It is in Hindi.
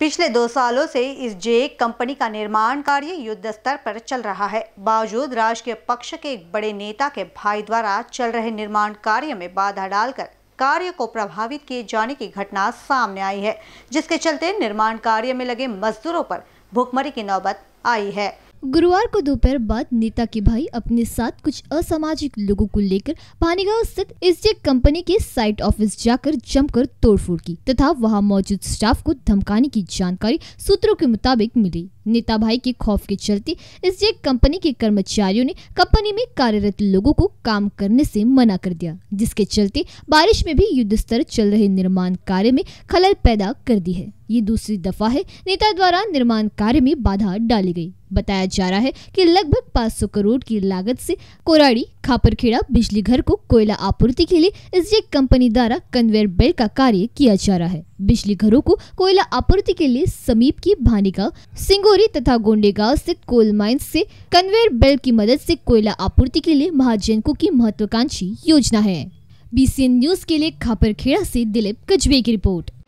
पिछले दो सालों से इस जे कंपनी का निर्माण कार्य युद्ध स्तर पर चल रहा है बावजूद राजकीय पक्ष के एक बड़े नेता के भाई द्वारा चल रहे निर्माण कार्य में बाधा डालकर कार्य को प्रभावित किए जाने की घटना सामने आई है जिसके चलते निर्माण कार्य में लगे मजदूरों पर भुखमरी की नौबत आई है गुरुवार को दोपहर बाद नेता के भाई अपने साथ कुछ असामाजिक लोगों को लेकर भानीगांव स्थित इसजेक कंपनी के साइट ऑफिस जाकर जमकर तोड़फोड़ की तथा वहां मौजूद स्टाफ को धमकाने की जानकारी सूत्रों के मुताबिक मिली भाई के खौफ के चलते इस जेक कंपनी के कर्मचारियों ने कंपनी में कार्यरत लोगों को काम करने से मना कर दिया जिसके चलते बारिश में भी युद्ध स्तर चल रहे निर्माण कार्य में खलल पैदा कर दी है ये दूसरी दफा है नेता द्वारा निर्माण कार्य में बाधा डाली गई बताया जा रहा है कि लगभग 500 करोड़ की लागत से कोराड़ी खापरखेड़ा बिजली घर को कोयला आपूर्ति के लिए इस जेक कंपनी द्वारा कन्वेयर बेल्ट का कार्य किया जा रहा है बिजली घरों को कोयला आपूर्ति के लिए समीप की भानिका सिंगोरी तथा गोंडेगा स्थित कोल माइन्स से कन्वेयर बेल्ट की मदद से कोयला आपूर्ति के लिए महाजनकों की महत्वाकांक्षी योजना है बीसीएन न्यूज के लिए खापरखेड़ा से दिलीप कजबे की रिपोर्ट